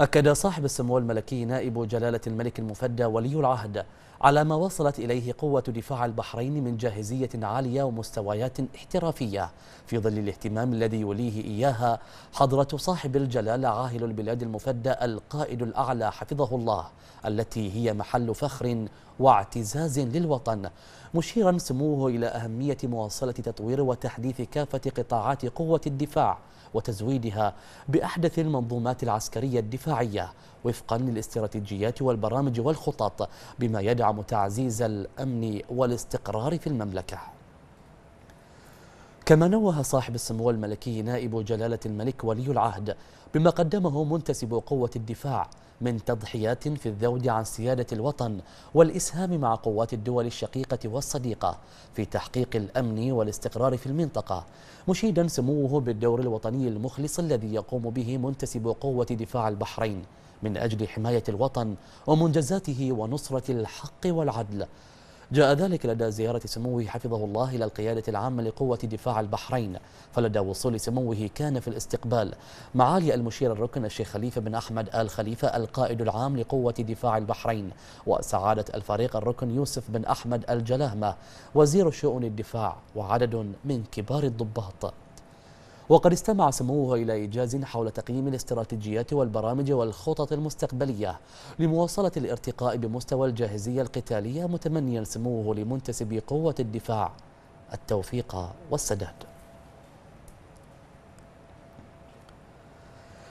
أكد صاحب السمو الملكي نائب جلالة الملك المفدى ولي العهد على ما وصلت إليه قوة دفاع البحرين من جاهزية عالية ومستويات احترافية في ظل الاهتمام الذي يوليه إياها حضرة صاحب الجلالة عاهل البلاد المفدى القائد الأعلى حفظه الله التي هي محل فخر واعتزاز للوطن مشيرا سموه إلى أهمية مواصلة تطوير وتحديث كافة قطاعات قوة الدفاع وتزويدها بأحدث المنظومات العسكرية الدفاعية الدفاعية وفقا للاستراتيجيات والبرامج والخطط بما يدعم تعزيز الأمن والاستقرار في المملكة كما نوه صاحب السمو الملكي نائب جلالة الملك ولي العهد بما قدمه منتسب قوة الدفاع من تضحيات في الذود عن سيادة الوطن والإسهام مع قوات الدول الشقيقة والصديقة في تحقيق الأمن والاستقرار في المنطقة مشيدا سموه بالدور الوطني المخلص الذي يقوم به منتسب قوة دفاع البحرين من أجل حماية الوطن ومنجزاته ونصرة الحق والعدل جاء ذلك لدى زيارة سموه حفظه الله إلى القيادة العامة لقوة دفاع البحرين فلدى وصول سموه كان في الاستقبال معالي المشير الركن الشيخ خليفة بن أحمد آل خليفة القائد العام لقوة دفاع البحرين وسعادة الفريق الركن يوسف بن أحمد الجلاهمة وزير شؤون الدفاع وعدد من كبار الضباط وقد استمع سموه إلى إيجاز حول تقييم الاستراتيجيات والبرامج والخطط المستقبلية لمواصلة الارتقاء بمستوى الجاهزية القتالية متمنيا سموه لمنتسبي قوة الدفاع التوفيق والسداد